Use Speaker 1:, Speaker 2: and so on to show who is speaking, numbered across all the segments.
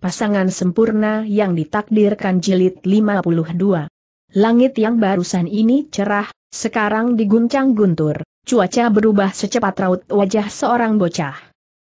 Speaker 1: pasangan sempurna yang ditakdirkan jilid 52. Langit yang barusan ini cerah, sekarang diguncang guntur, cuaca berubah secepat raut wajah seorang bocah.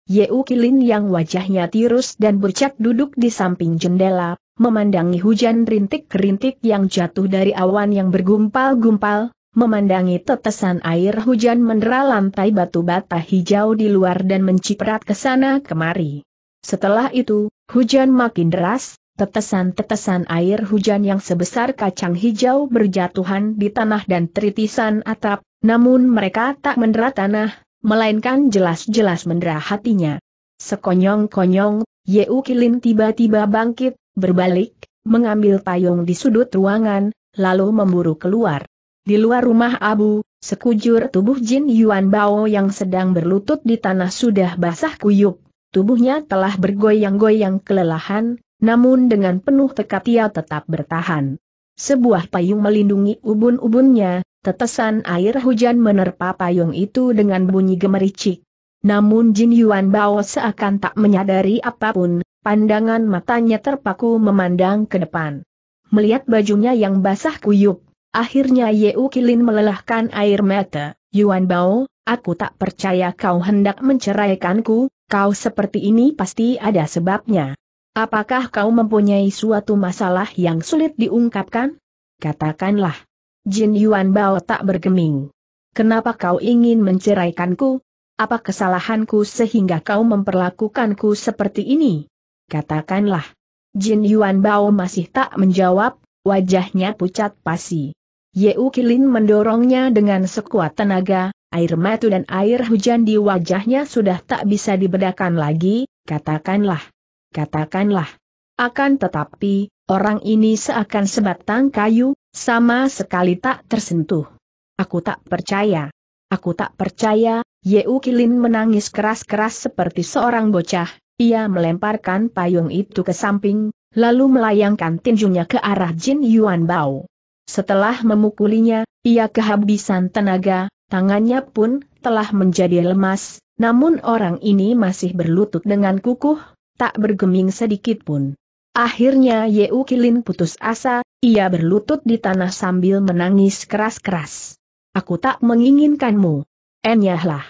Speaker 1: Yeu Kilin yang wajahnya tirus dan bercak duduk di samping jendela, memandangi hujan rintik-rintik yang jatuh dari awan yang bergumpal-gumpal, memandangi tetesan air hujan mendera lantai batu bata hijau di luar dan menciprat ke sana kemari. Setelah itu, Hujan makin deras, tetesan-tetesan air hujan yang sebesar kacang hijau berjatuhan di tanah dan teritisan atap, namun mereka tak mendera tanah, melainkan jelas-jelas mendera hatinya. Sekonyong-konyong, Yeu Kilin tiba-tiba bangkit, berbalik, mengambil payung di sudut ruangan, lalu memburu keluar. Di luar rumah Abu, sekujur tubuh Jin Yuan Bao yang sedang berlutut di tanah sudah basah kuyup. Tubuhnya telah bergoyang-goyang kelelahan, namun dengan penuh tekad ia tetap bertahan. Sebuah payung melindungi ubun-ubunnya, tetesan air hujan menerpa payung itu dengan bunyi gemericik. Namun Jin Yuan Bao seakan tak menyadari apapun, pandangan matanya terpaku memandang ke depan. Melihat bajunya yang basah kuyup, akhirnya Yeu Kilin melelahkan air mata, Yuan Bao, aku tak percaya kau hendak menceraikanku, Kau seperti ini pasti ada sebabnya. Apakah kau mempunyai suatu masalah yang sulit diungkapkan? Katakanlah. Jin Yuan Bao tak bergeming. Kenapa kau ingin menceraikanku? Apa kesalahanku sehingga kau memperlakukanku seperti ini? Katakanlah. Jin Yuan Bao masih tak menjawab, wajahnya pucat pasi. Ye Kilin mendorongnya dengan sekuat tenaga, air mata dan air hujan di wajahnya sudah tak bisa dibedakan lagi, katakanlah. Katakanlah. Akan tetapi, orang ini seakan sebatang kayu, sama sekali tak tersentuh. Aku tak percaya. Aku tak percaya, Yeu Kilin menangis keras-keras seperti seorang bocah, ia melemparkan payung itu ke samping, lalu melayangkan tinjunya ke arah Jin Yuan Bao. Setelah memukulinya, ia kehabisan tenaga, Tangannya pun telah menjadi lemas, namun orang ini masih berlutut dengan kukuh, tak bergeming sedikit pun. Akhirnya Yeu Kilin putus asa, ia berlutut di tanah sambil menangis keras-keras. Aku tak menginginkanmu. Enyahlah.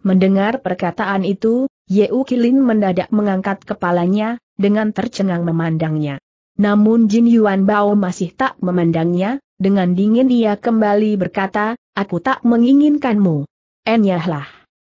Speaker 1: Mendengar perkataan itu, Yeu Kilin mendadak mengangkat kepalanya, dengan tercengang memandangnya. Namun Jin Yuan Bao masih tak memandangnya, dengan dingin ia kembali berkata, aku tak menginginkanmu. Enyahlah.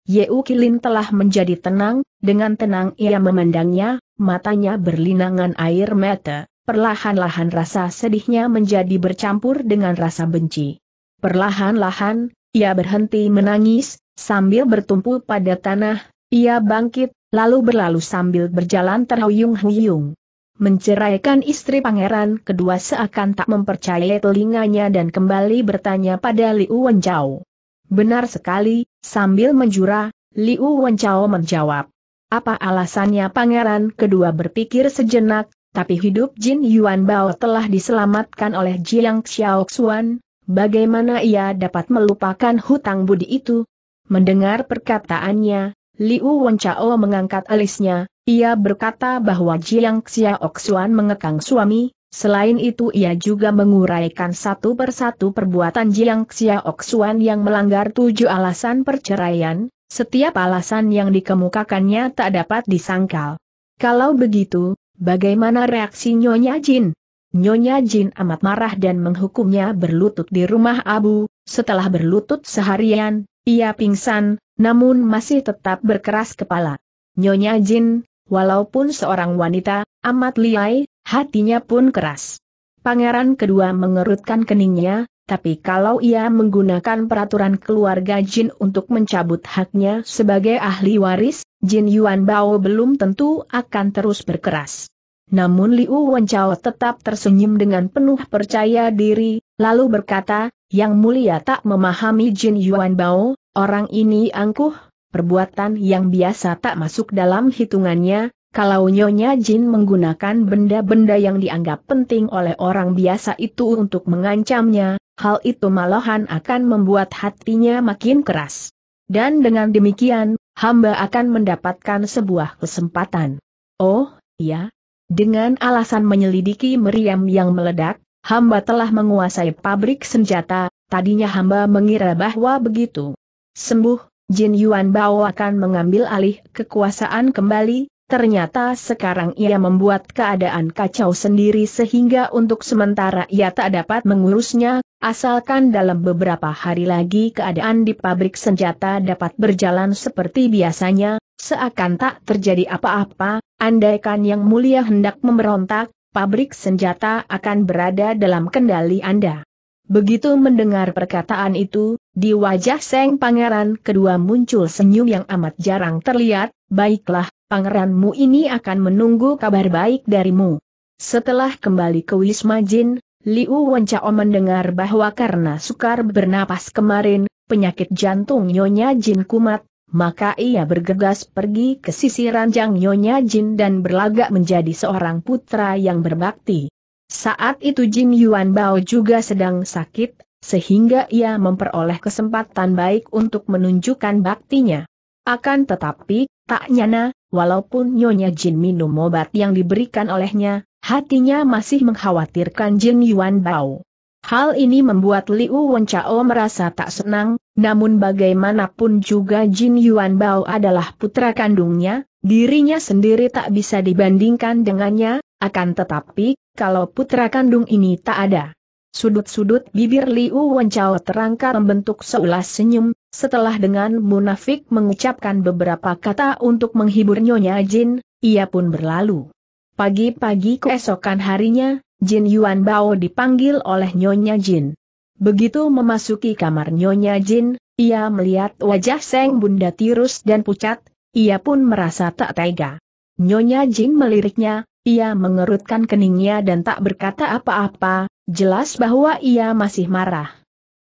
Speaker 1: Yeu Kilin telah menjadi tenang, dengan tenang ia memandangnya, matanya berlinangan air mata, perlahan-lahan rasa sedihnya menjadi bercampur dengan rasa benci. Perlahan-lahan, ia berhenti menangis, sambil bertumpu pada tanah, ia bangkit, lalu berlalu sambil berjalan terhuyung-huyung menceraikan istri pangeran kedua seakan tak mempercayai telinganya dan kembali bertanya pada Liu Wenchao. Benar sekali, sambil menjura, Liu Wenchao menjawab. Apa alasannya pangeran kedua berpikir sejenak, tapi hidup Jin Yuan Bao telah diselamatkan oleh Jiang Xiaoxuan, bagaimana ia dapat melupakan hutang budi itu? Mendengar perkataannya, Liu Wenchao mengangkat alisnya, ia berkata bahwa Jiang Xiaoxuan mengekang suami, selain itu ia juga menguraikan satu persatu perbuatan Jiang Xiaoxuan yang melanggar tujuh alasan perceraian, setiap alasan yang dikemukakannya tak dapat disangkal. Kalau begitu, bagaimana reaksi Nyonya Jin? Nyonya Jin amat marah dan menghukumnya berlutut di rumah Abu, setelah berlutut seharian, ia pingsan, namun masih tetap berkeras kepala. Nyonya Jin, Walaupun seorang wanita, amat liai, hatinya pun keras. Pangeran kedua mengerutkan keningnya, tapi kalau ia menggunakan peraturan keluarga Jin untuk mencabut haknya sebagai ahli waris, Jin Yuan Bao belum tentu akan terus berkeras. Namun Liu Wenchao tetap tersenyum dengan penuh percaya diri, lalu berkata, Yang mulia tak memahami Jin Yuan Bao, orang ini angkuh, perbuatan yang biasa tak masuk dalam hitungannya, kalau Nyonya Jin menggunakan benda-benda yang dianggap penting oleh orang biasa itu untuk mengancamnya, hal itu malahan akan membuat hatinya makin keras. Dan dengan demikian, hamba akan mendapatkan sebuah kesempatan. Oh, ya. Dengan alasan menyelidiki meriam yang meledak, hamba telah menguasai pabrik senjata, tadinya hamba mengira bahwa begitu. Sembuh, Jin Yuan Bao akan mengambil alih kekuasaan kembali, ternyata sekarang ia membuat keadaan kacau sendiri sehingga untuk sementara ia tak dapat mengurusnya, asalkan dalam beberapa hari lagi keadaan di pabrik senjata dapat berjalan seperti biasanya, seakan tak terjadi apa-apa, andaikan yang mulia hendak memberontak, pabrik senjata akan berada dalam kendali Anda. Begitu mendengar perkataan itu, di wajah Seng Pangeran kedua muncul senyum yang amat jarang terlihat, baiklah, pangeranmu ini akan menunggu kabar baik darimu. Setelah kembali ke Wisma Jin, Liu Wencao mendengar bahwa karena sukar bernapas kemarin, penyakit jantung Nyonya Jin kumat, maka ia bergegas pergi ke sisi ranjang Nyonya Jin dan berlagak menjadi seorang putra yang berbakti. Saat itu Jin Yuan Bao juga sedang sakit, sehingga ia memperoleh kesempatan baik untuk menunjukkan baktinya. Akan tetapi, tak nyana, walaupun Nyonya Jin minum obat yang diberikan olehnya, hatinya masih mengkhawatirkan Jin Yuan Bao. Hal ini membuat Liu Wenchao merasa tak senang, namun bagaimanapun juga Jin Yuan Bao adalah putra kandungnya, dirinya sendiri tak bisa dibandingkan dengannya, akan tetapi, kalau putra kandung ini tak ada. Sudut-sudut bibir Liu Wenchao terangkat membentuk seulas senyum, setelah dengan munafik mengucapkan beberapa kata untuk menghibur Nyonya Jin, ia pun berlalu. Pagi-pagi keesokan harinya, Jin Yuan Bao dipanggil oleh Nyonya Jin. Begitu memasuki kamar Nyonya Jin, ia melihat wajah Seng Bunda tirus dan pucat, ia pun merasa tak tega. Nyonya Jin meliriknya, ia mengerutkan keningnya dan tak berkata apa-apa, jelas bahwa ia masih marah.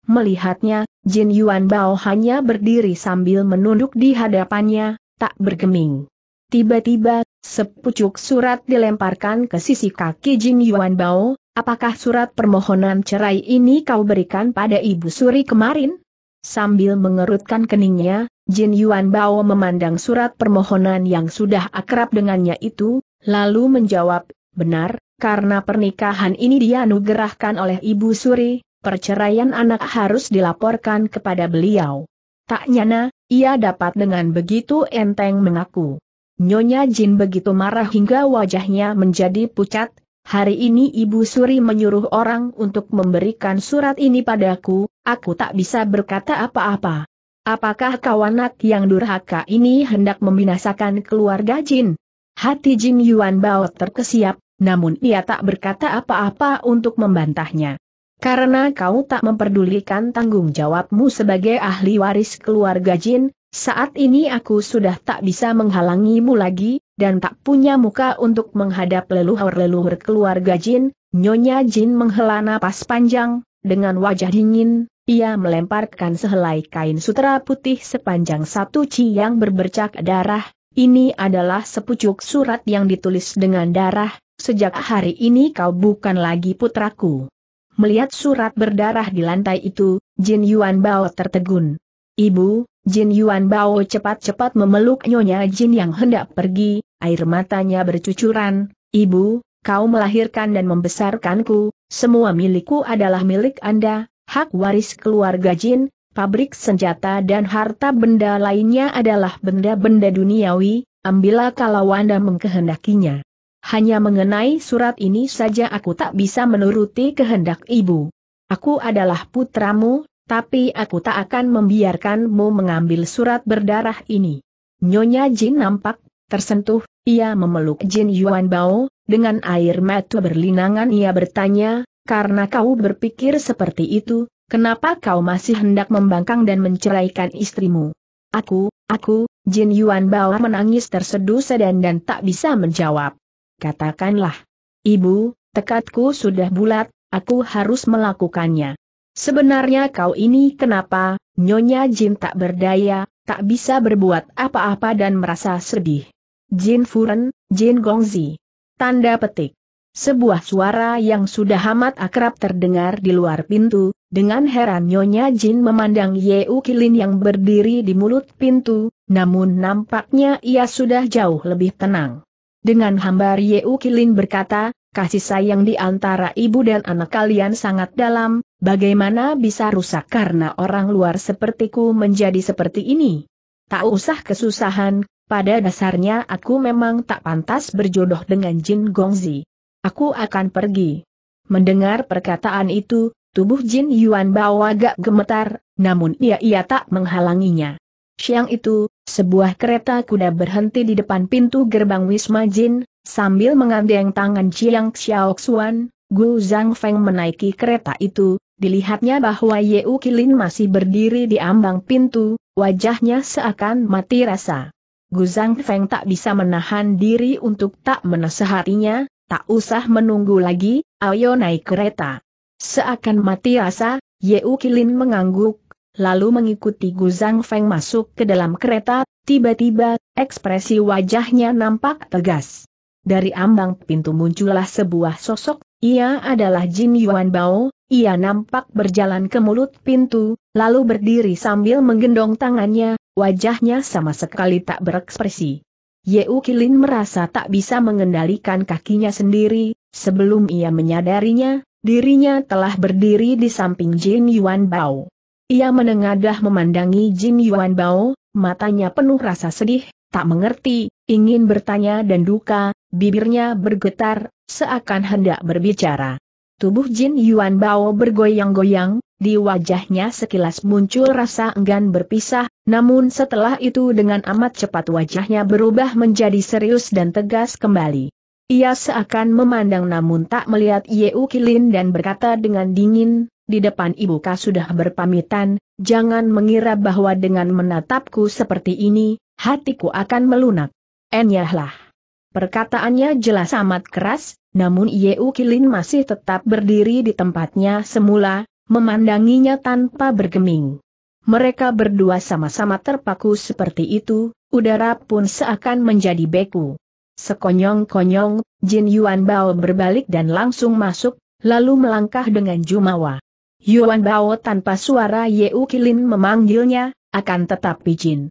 Speaker 1: Melihatnya, Jin Yuan Bao hanya berdiri sambil menunduk di hadapannya, tak bergeming. Tiba-tiba, sepucuk surat dilemparkan ke sisi kaki Jin Yuan Bao, apakah surat permohonan cerai ini kau berikan pada Ibu Suri kemarin? Sambil mengerutkan keningnya, Jin Yuan Bao memandang surat permohonan yang sudah akrab dengannya itu, Lalu menjawab, benar, karena pernikahan ini dianugerahkan oleh Ibu Suri, perceraian anak harus dilaporkan kepada beliau. Tak nyana, ia dapat dengan begitu enteng mengaku. Nyonya Jin begitu marah hingga wajahnya menjadi pucat, Hari ini Ibu Suri menyuruh orang untuk memberikan surat ini padaku, aku tak bisa berkata apa-apa. Apakah kawanak yang durhaka ini hendak membinasakan keluarga Jin? Hati Jim Yuan Bao terkesiap, namun ia tak berkata apa-apa untuk membantahnya. Karena kau tak memperdulikan tanggung jawabmu sebagai ahli waris keluarga Jin, saat ini aku sudah tak bisa menghalangimu lagi, dan tak punya muka untuk menghadap leluhur-leluhur keluarga Jin, Nyonya Jin menghela napas panjang, dengan wajah dingin, ia melemparkan sehelai kain sutra putih sepanjang satu ci yang berbercak darah, ini adalah sepucuk surat yang ditulis dengan darah, sejak hari ini kau bukan lagi putraku. Melihat surat berdarah di lantai itu, Jin Yuan Bao tertegun. Ibu, Jin Yuan Bao cepat-cepat memeluk Nyonya Jin yang hendak pergi, air matanya bercucuran, Ibu, kau melahirkan dan membesarkanku, semua milikku adalah milik Anda, hak waris keluarga Jin, pabrik senjata dan harta benda lainnya adalah benda-benda duniawi, ambillah kalau Anda mengkehendakinya. Hanya mengenai surat ini saja aku tak bisa menuruti kehendak ibu. Aku adalah putramu, tapi aku tak akan membiarkanmu mengambil surat berdarah ini. Nyonya Jin nampak tersentuh, ia memeluk Jin Yuan Bao, dengan air mata berlinangan ia bertanya, karena kau berpikir seperti itu, Kenapa kau masih hendak membangkang dan menceraikan istrimu? Aku, aku, Jin Yuan Bao menangis terseduh-sedan dan tak bisa menjawab. Katakanlah. Ibu, tekadku sudah bulat, aku harus melakukannya. Sebenarnya kau ini kenapa, Nyonya Jin tak berdaya, tak bisa berbuat apa-apa dan merasa sedih. Jin Furen, Jin Gongzi. Tanda petik. Sebuah suara yang sudah amat akrab terdengar di luar pintu, dengan heran Nyonya Jin memandang Ye Kilin yang berdiri di mulut pintu, namun nampaknya ia sudah jauh lebih tenang. Dengan hambar Ye Kilin berkata, kasih sayang di antara ibu dan anak kalian sangat dalam, bagaimana bisa rusak karena orang luar sepertiku menjadi seperti ini? Tak usah kesusahan, pada dasarnya aku memang tak pantas berjodoh dengan Jin Gongzi. Aku akan pergi. Mendengar perkataan itu, Tubuh Jin Yuan Bao agak gemetar, namun ia-ia tak menghalanginya. Siang itu, sebuah kereta kuda berhenti di depan pintu gerbang Wisma Jin, sambil mengandeng tangan Chiang Xiao Xuan, Gu Zhang Feng menaiki kereta itu, dilihatnya bahwa U Kilin masih berdiri di ambang pintu, wajahnya seakan mati rasa. Gu Zhang Feng tak bisa menahan diri untuk tak menasehatinya, tak usah menunggu lagi, ayo naik kereta. Seakan mati rasa, Yeu Kilin mengangguk, lalu mengikuti Zhang Feng masuk ke dalam kereta, tiba-tiba, ekspresi wajahnya nampak tegas. Dari ambang pintu muncullah sebuah sosok, ia adalah Jin Yuan Bao, ia nampak berjalan ke mulut pintu, lalu berdiri sambil menggendong tangannya, wajahnya sama sekali tak berekspresi. Yeu Kilin merasa tak bisa mengendalikan kakinya sendiri, sebelum ia menyadarinya, Dirinya telah berdiri di samping Jin Yuan Bao. Ia menengadah memandangi Jin Yuan Bao, matanya penuh rasa sedih, tak mengerti, ingin bertanya dan duka, bibirnya bergetar, seakan hendak berbicara. Tubuh Jin Yuan Bao bergoyang-goyang, di wajahnya sekilas muncul rasa enggan berpisah, namun setelah itu dengan amat cepat wajahnya berubah menjadi serius dan tegas kembali. Ia seakan memandang namun tak melihat Yeu Kilin dan berkata dengan dingin, di depan ibu kau sudah berpamitan, jangan mengira bahwa dengan menatapku seperti ini, hatiku akan melunak. Enyahlah. Perkataannya jelas amat keras, namun Yeu Kilin masih tetap berdiri di tempatnya semula, memandanginya tanpa bergeming. Mereka berdua sama-sama terpaku seperti itu, udara pun seakan menjadi beku. Sekonyong-konyong, Jin Yuan Bao berbalik dan langsung masuk, lalu melangkah dengan jumawa. Yuan Bao tanpa suara Yeu Kilin memanggilnya, akan tetapi Jin.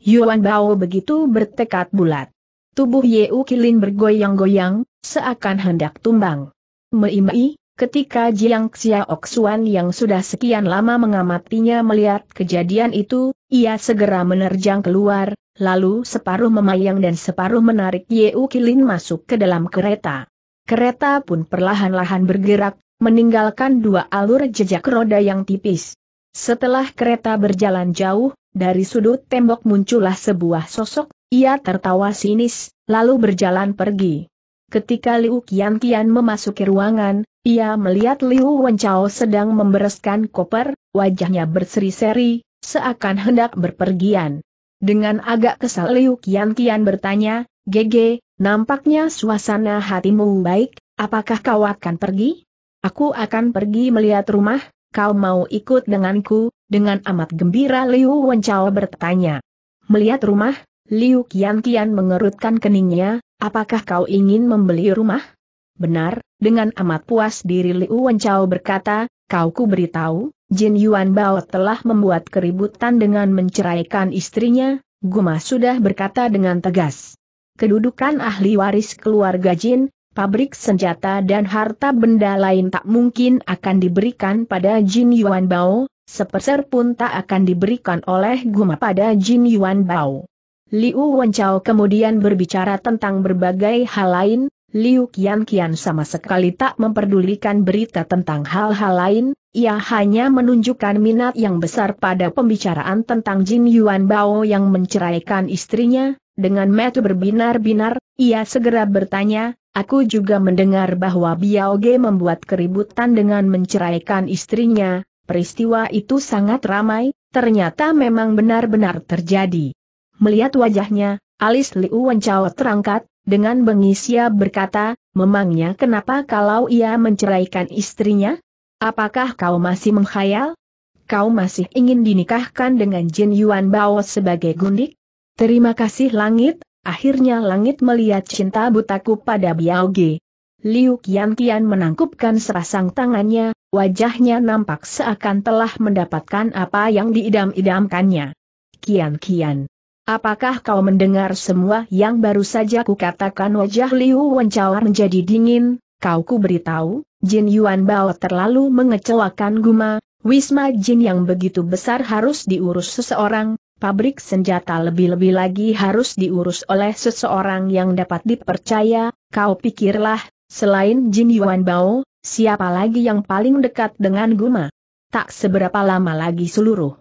Speaker 1: Yuan Bao begitu bertekad bulat. Tubuh Yeu Kilin bergoyang-goyang, seakan hendak tumbang. Meimai, ketika Jiang Xiaok yang sudah sekian lama mengamatinya melihat kejadian itu, ia segera menerjang keluar, lalu separuh memayang dan separuh menarik Yeu Kilin masuk ke dalam kereta. Kereta pun perlahan-lahan bergerak, meninggalkan dua alur jejak roda yang tipis. Setelah kereta berjalan jauh, dari sudut tembok muncullah sebuah sosok, ia tertawa sinis, lalu berjalan pergi. Ketika Liu Qian Qian memasuki ruangan, ia melihat Liu Wenchao sedang membereskan koper, wajahnya berseri-seri, seakan hendak berpergian. Dengan agak kesal Liu Kian bertanya, Gege, nampaknya suasana hatimu baik, apakah kau akan pergi? Aku akan pergi melihat rumah, kau mau ikut denganku, dengan amat gembira Liu Wencao bertanya. Melihat rumah, Liu Kian mengerutkan keningnya, apakah kau ingin membeli rumah? Benar, dengan amat puas diri Liu Wencao berkata, kau ku beritahu, Jin Yuan Bao telah membuat keributan dengan menceraikan istrinya, Guma sudah berkata dengan tegas. Kedudukan ahli waris keluarga Jin, pabrik senjata dan harta benda lain tak mungkin akan diberikan pada Jin Yuan Bao, sepeser pun tak akan diberikan oleh Guma pada Jin Yuan Bao. Liu Wenchao kemudian berbicara tentang berbagai hal lain, Liu Qian Qian sama sekali tak memperdulikan berita tentang hal-hal lain, ia hanya menunjukkan minat yang besar pada pembicaraan tentang Jin Yuan Bao yang menceraikan istrinya, dengan metu berbinar-binar, ia segera bertanya, aku juga mendengar bahwa Biao Ge membuat keributan dengan menceraikan istrinya, peristiwa itu sangat ramai, ternyata memang benar-benar terjadi. Melihat wajahnya, alis Liu Wencao terangkat, dengan bengis ia berkata, memangnya kenapa kalau ia menceraikan istrinya? Apakah kau masih mengkhayal? Kau masih ingin dinikahkan dengan Jin Yuan Bao sebagai gundik? Terima kasih langit, akhirnya langit melihat cinta butaku pada Biao Ge. Liu Qian Qian menangkupkan serasang tangannya, wajahnya nampak seakan telah mendapatkan apa yang diidam-idamkannya. Qian Qian, Apakah kau mendengar semua yang baru saja kukatakan wajah Liu Wencawar menjadi dingin? Kau ku beritahu, Jin Yuan Bao terlalu mengecewakan Guma, Wisma Jin yang begitu besar harus diurus seseorang, pabrik senjata lebih-lebih lagi harus diurus oleh seseorang yang dapat dipercaya, kau pikirlah, selain Jin Yuan Bao, siapa lagi yang paling dekat dengan Guma? Tak seberapa lama lagi seluruh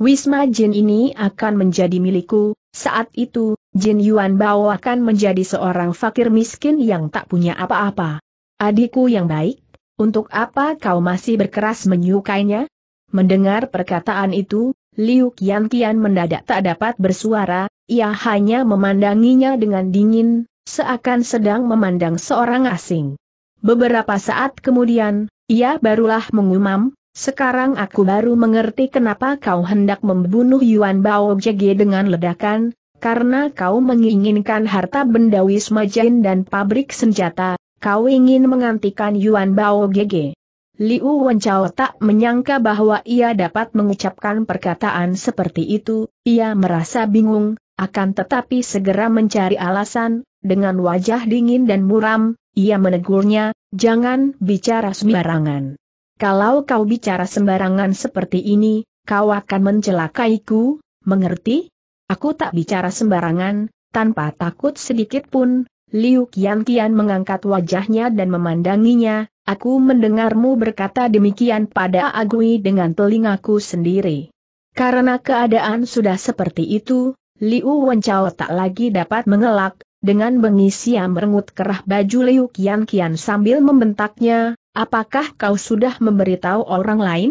Speaker 1: Wisma Jin ini akan menjadi milikku, saat itu, Jin Yuan Bao akan menjadi seorang fakir miskin yang tak punya apa-apa. Adikku yang baik, untuk apa kau masih berkeras menyukainya? Mendengar perkataan itu, Liu Qian mendadak tak dapat bersuara, ia hanya memandanginya dengan dingin, seakan sedang memandang seorang asing. Beberapa saat kemudian, ia barulah mengumam, sekarang aku baru mengerti kenapa kau hendak membunuh Yuan Bao Jege dengan ledakan, karena kau menginginkan harta benda Wisma Jain dan pabrik senjata, kau ingin mengantikan Yuan Bao Jege. Liu Wenchao tak menyangka bahwa ia dapat mengucapkan perkataan seperti itu, ia merasa bingung, akan tetapi segera mencari alasan, dengan wajah dingin dan muram, ia menegurnya, jangan bicara sembarangan. Kalau kau bicara sembarangan seperti ini, kau akan mencelakaiku, mengerti? Aku tak bicara sembarangan, tanpa takut sedikit pun, Liu Kian Kian mengangkat wajahnya dan memandanginya, aku mendengarmu berkata demikian pada Agui dengan telingaku sendiri. Karena keadaan sudah seperti itu, Liu Wencao tak lagi dapat mengelak, dengan bengis ia merengut kerah baju Liu Kian Kian sambil membentaknya, Apakah kau sudah memberitahu orang lain?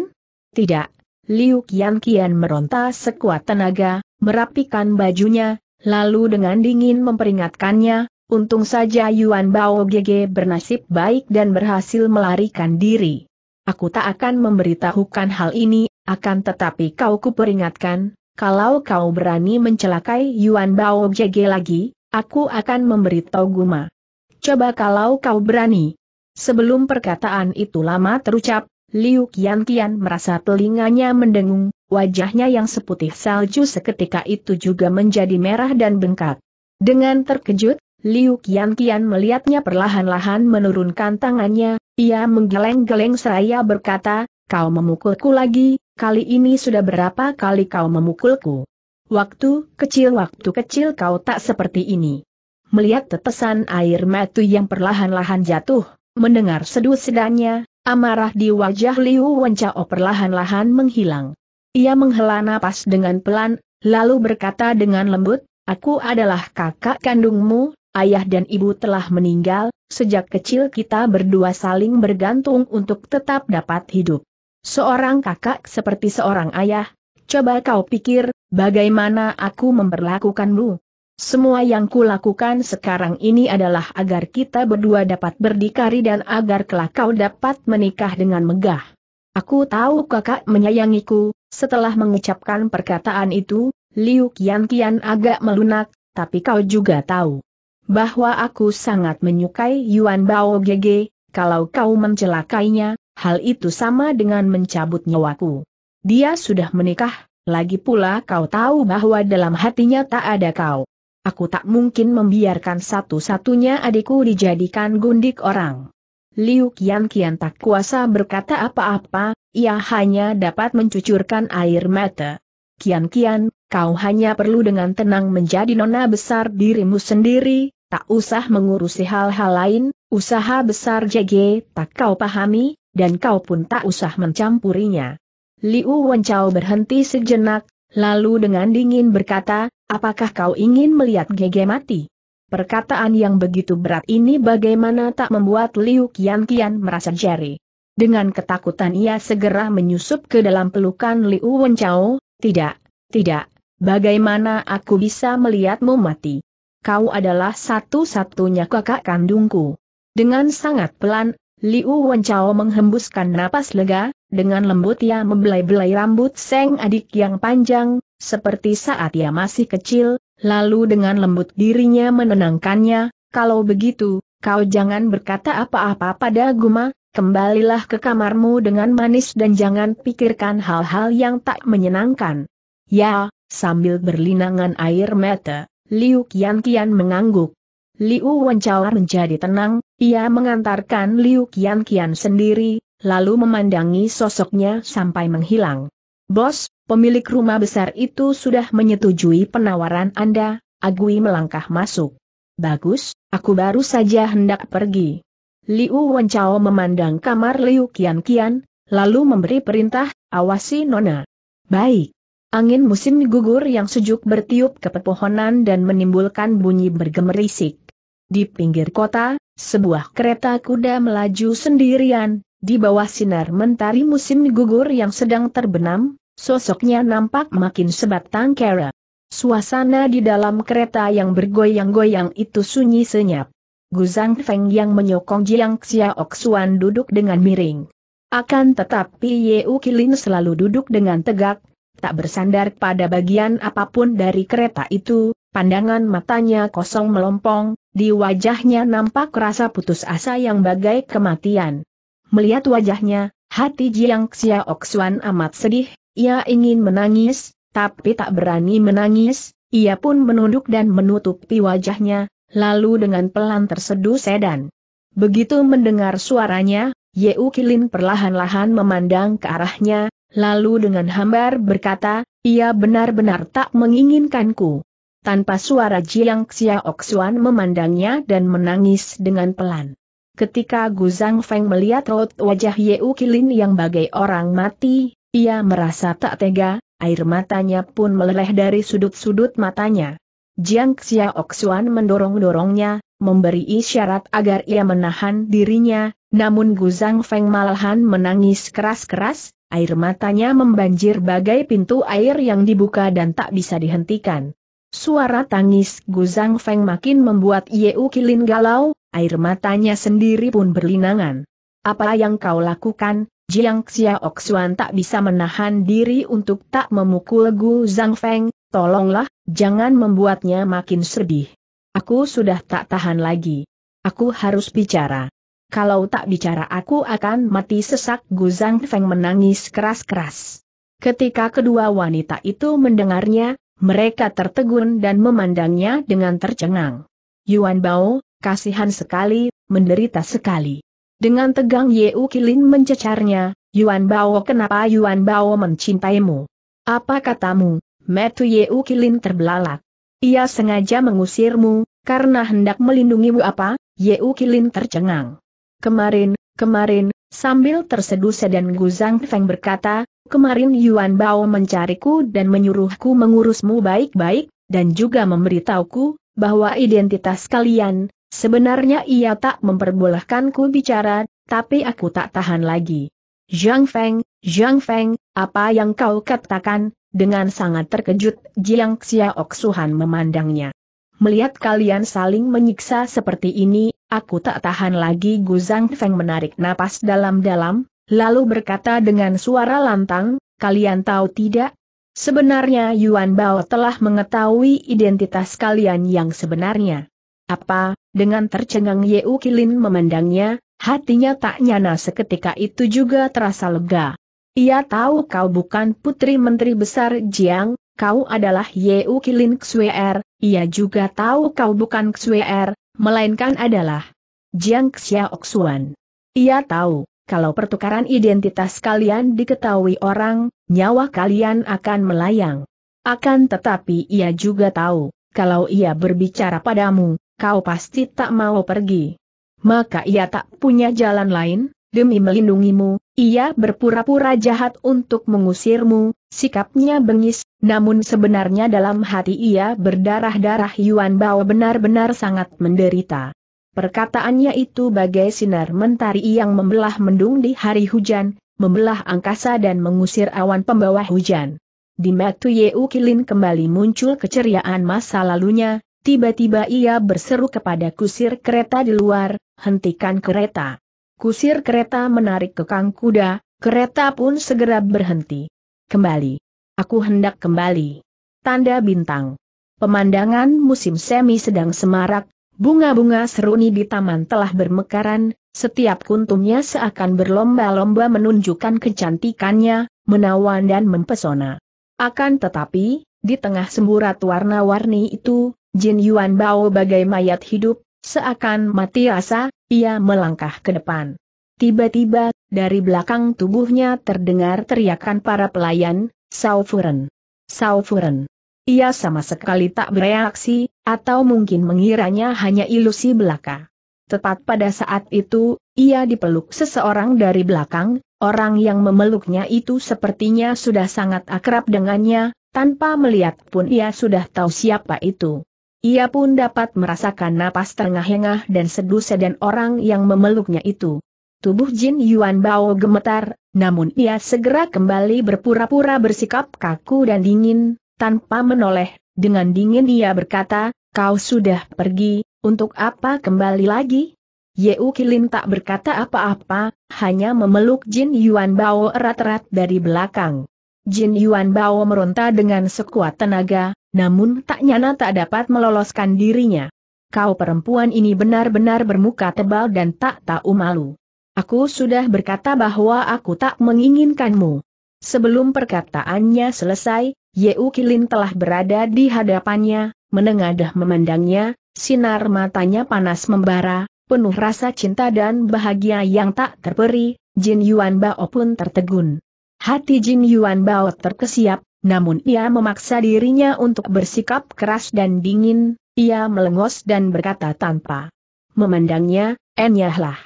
Speaker 1: Tidak. Liu Qian Qian meronta sekuat tenaga, merapikan bajunya, lalu dengan dingin memperingatkannya, untung saja Yuan Bao Gege bernasib baik dan berhasil melarikan diri. Aku tak akan memberitahukan hal ini, akan tetapi kau kuperingatkan, kalau kau berani mencelakai Yuan Bao Gege lagi, aku akan memberitahu Guma. Coba kalau kau berani, Sebelum perkataan itu lama terucap, Liu Qianqian merasa telinganya mendengung, wajahnya yang seputih salju seketika itu juga menjadi merah dan bengkak. Dengan terkejut, Liu Qianqian melihatnya perlahan-lahan menurunkan tangannya, ia menggeleng-geleng seraya berkata, kau memukulku lagi, kali ini sudah berapa kali kau memukulku? Waktu kecil waktu kecil kau tak seperti ini. Melihat tetesan air mata yang perlahan-lahan jatuh, Mendengar sedu-sedanya, amarah di wajah Liu Wencao perlahan-lahan menghilang. Ia menghela napas dengan pelan, lalu berkata dengan lembut, Aku adalah kakak kandungmu, ayah dan ibu telah meninggal, sejak kecil kita berdua saling bergantung untuk tetap dapat hidup. Seorang kakak seperti seorang ayah, coba kau pikir, bagaimana aku memperlakukanmu. Semua yang kulakukan sekarang ini adalah agar kita berdua dapat berdikari dan agar kelak kau dapat menikah dengan megah. Aku tahu kakak menyayangiku, setelah mengucapkan perkataan itu, Liu Kian Kian agak melunak, tapi kau juga tahu bahwa aku sangat menyukai Yuan Bao Gege, kalau kau mencelakainya, hal itu sama dengan mencabut nyawaku. Dia sudah menikah, lagi pula kau tahu bahwa dalam hatinya tak ada kau. Aku tak mungkin membiarkan satu-satunya adikku dijadikan gundik orang. Liu Qian Qian tak kuasa berkata apa-apa, ia hanya dapat mencucurkan air mata. Qian Qian, kau hanya perlu dengan tenang menjadi nona besar dirimu sendiri, tak usah mengurusi hal-hal lain, usaha besar JG tak kau pahami, dan kau pun tak usah mencampurinya. Liu Wenchao berhenti sejenak, lalu dengan dingin berkata, Apakah kau ingin melihat Gege mati? Perkataan yang begitu berat ini bagaimana tak membuat Liu Kian Kian merasa jari. Dengan ketakutan ia segera menyusup ke dalam pelukan Liu Wenchao, tidak, tidak, bagaimana aku bisa melihatmu mati? Kau adalah satu-satunya kakak kandungku. Dengan sangat pelan, Liu Wenchao menghembuskan napas lega, dengan lembut ia membelai-belai rambut Seng adik yang panjang, seperti saat ia masih kecil, lalu dengan lembut dirinya menenangkannya, kalau begitu, kau jangan berkata apa-apa pada Guma, kembalilah ke kamarmu dengan manis dan jangan pikirkan hal-hal yang tak menyenangkan. Ya, sambil berlinangan air mata, Liu Qian mengangguk. Liu Wencao menjadi tenang, ia mengantarkan Liu Qian sendiri, lalu memandangi sosoknya sampai menghilang. Bos, pemilik rumah besar itu sudah menyetujui penawaran Anda, Agui melangkah masuk. Bagus, aku baru saja hendak pergi. Liu Wenchao memandang kamar Liu Kian Kian, lalu memberi perintah, awasi Nona. Baik. Angin musim gugur yang sejuk bertiup ke pepohonan dan menimbulkan bunyi bergemerisik. Di pinggir kota, sebuah kereta kuda melaju sendirian, di bawah sinar mentari musim gugur yang sedang terbenam, Sosoknya nampak makin sebatang kera. Suasana di dalam kereta yang bergoyang-goyang itu sunyi senyap. Guzang Feng yang menyokong Jiang Xiaoxuan duduk dengan miring. Akan tetapi Ye Kilin selalu duduk dengan tegak, tak bersandar pada bagian apapun dari kereta itu, pandangan matanya kosong melompong, di wajahnya nampak rasa putus asa yang bagai kematian. Melihat wajahnya, hati Jiang Xiaoxuan amat sedih, ia ingin menangis, tapi tak berani menangis, ia pun menunduk dan menutupi wajahnya, lalu dengan pelan terseduh sedan. Begitu mendengar suaranya, Yeu Kilin perlahan-lahan memandang ke arahnya, lalu dengan hambar berkata, ia benar-benar tak menginginkanku. Tanpa suara Jiang Xiaoxuan memandangnya dan menangis dengan pelan. Ketika Gu Zhang Feng melihat raut wajah Yeu Kilin yang bagai orang mati, ia merasa tak tega, air matanya pun meleleh dari sudut-sudut matanya. Jiang Xiaoxuan mendorong-dorongnya, memberi isyarat agar ia menahan dirinya, namun Guzang Feng malahan menangis keras-keras, air matanya membanjir bagai pintu air yang dibuka dan tak bisa dihentikan. Suara tangis Guzang Feng makin membuat Yeu Kilin galau, air matanya sendiri pun berlinangan. Apa yang kau lakukan, Jiang Xiaoxuan tak bisa menahan diri untuk tak memukul Gu Zhang Feng, tolonglah, jangan membuatnya makin sedih. Aku sudah tak tahan lagi. Aku harus bicara. Kalau tak bicara aku akan mati sesak Gu Zhang Feng menangis keras-keras. Ketika kedua wanita itu mendengarnya, mereka tertegun dan memandangnya dengan tercengang. Yuan Bao, kasihan sekali, menderita sekali. Dengan tegang Ye Kilin mencecarnya, Yuan Bao kenapa Yuan Bao mencintaimu? Apa katamu? Metu Ye Kilin terbelalak. Ia sengaja mengusirmu, karena hendak melindungimu apa? Ye Kilin tercengang. Kemarin, kemarin, sambil terseduh dan Guzang Feng berkata, kemarin Yuan Bao mencariku dan menyuruhku mengurusmu baik-baik, dan juga memberitahuku, bahwa identitas kalian, Sebenarnya ia tak memperbolehkanku bicara, tapi aku tak tahan lagi. Zhang Feng, Zhang Feng, apa yang kau katakan? Dengan sangat terkejut, Jiang Xiaok Suhan memandangnya. Melihat kalian saling menyiksa seperti ini, aku tak tahan lagi Gu Zhang Feng menarik napas dalam-dalam, lalu berkata dengan suara lantang, kalian tahu tidak? Sebenarnya Yuan Bao telah mengetahui identitas kalian yang sebenarnya. Apa, dengan tercengang Yeu Kilin memandangnya, hatinya tak nyana seketika itu juga terasa lega. Ia tahu kau bukan putri menteri besar Jiang, kau adalah Yeu Kilin Xuer, er, ia juga tahu kau bukan Xuer, er, melainkan adalah Jiang Xiaoxuan. Ia tahu, kalau pertukaran identitas kalian diketahui orang, nyawa kalian akan melayang. Akan tetapi ia juga tahu, kalau ia berbicara padamu, kau pasti tak mau pergi. Maka ia tak punya jalan lain, demi melindungimu, ia berpura-pura jahat untuk mengusirmu, sikapnya bengis, namun sebenarnya dalam hati ia berdarah-darah Yuan Bao benar-benar sangat menderita. Perkataannya itu bagai sinar mentari yang membelah mendung di hari hujan, membelah angkasa dan mengusir awan pembawa hujan. Di Matu Yeu Kilin kembali muncul keceriaan masa lalunya, Tiba-tiba ia berseru kepada kusir kereta di luar, hentikan kereta. Kusir kereta menarik kekang kuda, kereta pun segera berhenti. Kembali. Aku hendak kembali. Tanda bintang. Pemandangan musim semi sedang semarak, bunga-bunga seruni di taman telah bermekaran, setiap kuntumnya seakan berlomba-lomba menunjukkan kecantikannya, menawan dan mempesona. Akan tetapi, di tengah semburat warna-warni itu, Jin Yuan Bao bagai mayat hidup, seakan mati rasa, ia melangkah ke depan. Tiba-tiba, dari belakang tubuhnya terdengar teriakan para pelayan, Sao Furen. Ia sama sekali tak bereaksi, atau mungkin mengiranya hanya ilusi belaka. Tepat pada saat itu, ia dipeluk seseorang dari belakang, orang yang memeluknya itu sepertinya sudah sangat akrab dengannya, tanpa melihat pun ia sudah tahu siapa itu. Ia pun dapat merasakan napas terengah-engah dan seduh sedan orang yang memeluknya itu. Tubuh Jin Yuan Bao gemetar, namun ia segera kembali berpura-pura bersikap kaku dan dingin, tanpa menoleh, dengan dingin ia berkata, kau sudah pergi, untuk apa kembali lagi? Ye Kilin tak berkata apa-apa, hanya memeluk Jin Yuan Bao erat-erat dari belakang. Jin Yuan Bao meronta dengan sekuat tenaga, namun tak nyana tak dapat meloloskan dirinya. Kau perempuan ini benar-benar bermuka tebal dan tak tahu malu. Aku sudah berkata bahwa aku tak menginginkanmu. Sebelum perkataannya selesai, Yeu Kilin telah berada di hadapannya, menengadah memandangnya, sinar matanya panas membara, penuh rasa cinta dan bahagia yang tak terperi, Jin Yuan Bao pun tertegun. Hati Jin Yuan Bao terkesiap, namun ia memaksa dirinya untuk bersikap keras dan dingin, ia melengos dan berkata tanpa memandangnya, enyahlah.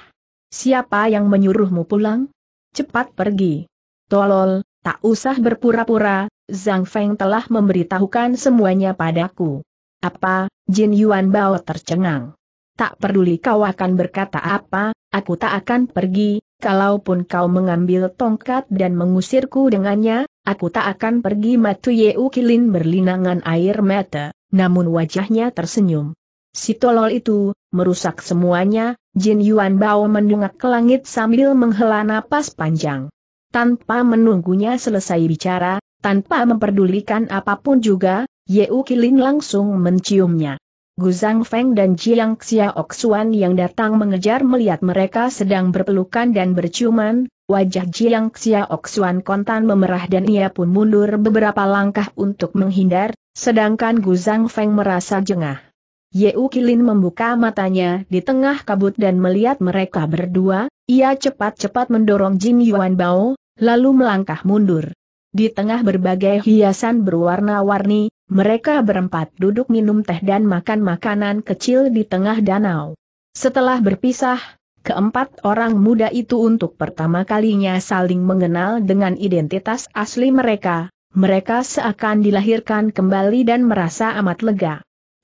Speaker 1: Siapa yang menyuruhmu pulang? Cepat pergi. Tolol, tak usah berpura-pura, Zhang Feng telah memberitahukan semuanya padaku. Apa, Jin Yuan Bao tercengang. Tak peduli kau akan berkata apa, aku tak akan pergi, kalaupun kau mengambil tongkat dan mengusirku dengannya, Aku tak akan pergi Matu Yeu Kilin berlinangan air mata, namun wajahnya tersenyum. Si tolol itu, merusak semuanya, Jin Yuan Bao mendungak ke langit sambil menghela napas panjang. Tanpa menunggunya selesai bicara, tanpa memperdulikan apapun juga, Yeu Kilin langsung menciumnya. Gu Zhang Feng dan Jiang Xiaoxuan yang datang mengejar melihat mereka sedang berpelukan dan berciuman, Wajah Jiang Xiaok Xuan kontan memerah dan ia pun mundur beberapa langkah untuk menghindar, sedangkan Gu Zhang Feng merasa jengah. Yeu Kilin membuka matanya di tengah kabut dan melihat mereka berdua, ia cepat-cepat mendorong Jin Yuan Bao, lalu melangkah mundur. Di tengah berbagai hiasan berwarna-warni, mereka berempat duduk minum teh dan makan makanan kecil di tengah danau. Setelah berpisah, Keempat orang muda itu untuk pertama kalinya saling mengenal dengan identitas asli mereka, mereka seakan dilahirkan kembali dan merasa amat lega.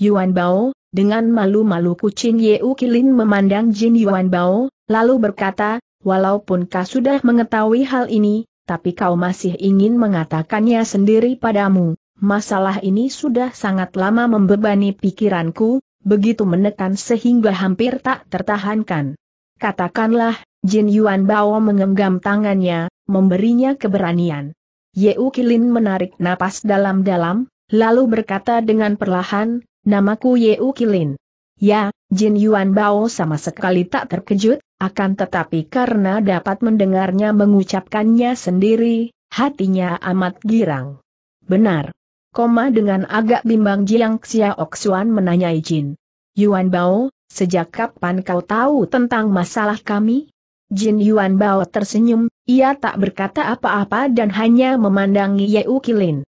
Speaker 1: Yuan Bao, dengan malu-malu kucing Yeu Kilin memandang Jin Yuan Bao, lalu berkata, walaupun kau sudah mengetahui hal ini, tapi kau masih ingin mengatakannya sendiri padamu. Masalah ini sudah sangat lama membebani pikiranku, begitu menekan sehingga hampir tak tertahankan. Katakanlah, Jin Yuan Bao mengenggam tangannya, memberinya keberanian. Ye Kilin menarik napas dalam-dalam, lalu berkata dengan perlahan, namaku Ye Kilin. Ya, Jin Yuan Bao sama sekali tak terkejut, akan tetapi karena dapat mendengarnya mengucapkannya sendiri, hatinya amat girang. Benar. Koma dengan agak bimbang Jiang Xiaoxuan menanyai Jin. Yuan Bao, sejak kapan kau tahu tentang masalah kami? Jin Yuan Bao tersenyum, ia tak berkata apa-apa dan hanya memandangi U Kilin.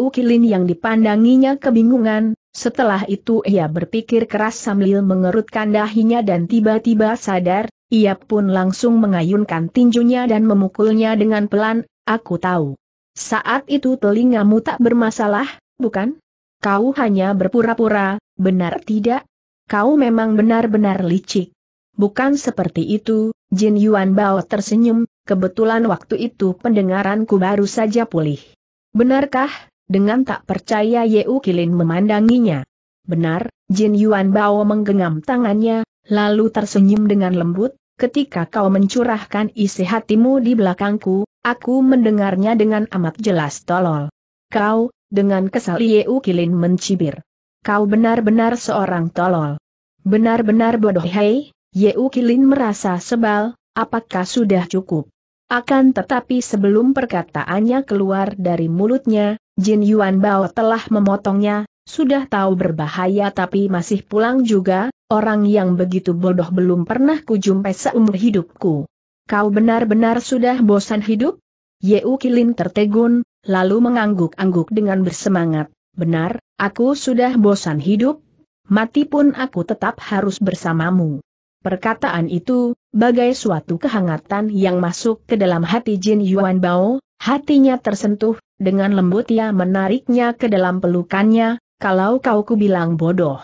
Speaker 1: U Kilin yang dipandanginya kebingungan, setelah itu ia berpikir keras sambil mengerutkan dahinya dan tiba-tiba sadar, ia pun langsung mengayunkan tinjunya dan memukulnya dengan pelan, aku tahu. Saat itu telingamu tak bermasalah, bukan? Kau hanya berpura-pura, benar tidak? kau memang benar-benar licik. Bukan seperti itu, Jin Yuan Bao tersenyum, kebetulan waktu itu pendengaranku baru saja pulih. Benarkah? Dengan tak percaya Yeu Kilin memandanginya. Benar, Jin Yuan Bao menggenggam tangannya, lalu tersenyum dengan lembut, ketika kau mencurahkan isi hatimu di belakangku, aku mendengarnya dengan amat jelas tolol. Kau, dengan kesal Yeu Kilin mencibir kau benar-benar seorang tolol. Benar-benar bodoh hei, Yeu Kilin merasa sebal, apakah sudah cukup? Akan tetapi sebelum perkataannya keluar dari mulutnya, Jin Yuan Bao telah memotongnya, sudah tahu berbahaya tapi masih pulang juga, orang yang begitu bodoh belum pernah kujumpai seumur hidupku. Kau benar-benar sudah bosan hidup? Yeu Kilin tertegun, lalu mengangguk-angguk dengan bersemangat benar, aku sudah bosan hidup, mati pun aku tetap harus bersamamu. Perkataan itu, bagai suatu kehangatan yang masuk ke dalam hati Jin Yuan Bao, hatinya tersentuh, dengan lembut ia menariknya ke dalam pelukannya, kalau kau ku bilang bodoh.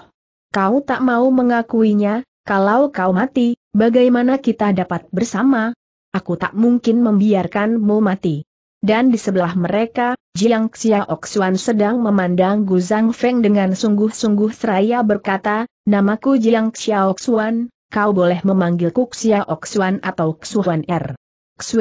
Speaker 1: Kau tak mau mengakuinya, kalau kau mati, bagaimana kita dapat bersama? Aku tak mungkin membiarkanmu mati dan di sebelah mereka, Jiang Xiaoxuan sedang memandang Gu Zhang Feng dengan sungguh-sungguh seraya berkata, Namaku Jiang Xiaoxuan, kau boleh memanggilku Xiaoxuan Xuan atau Xuan Er.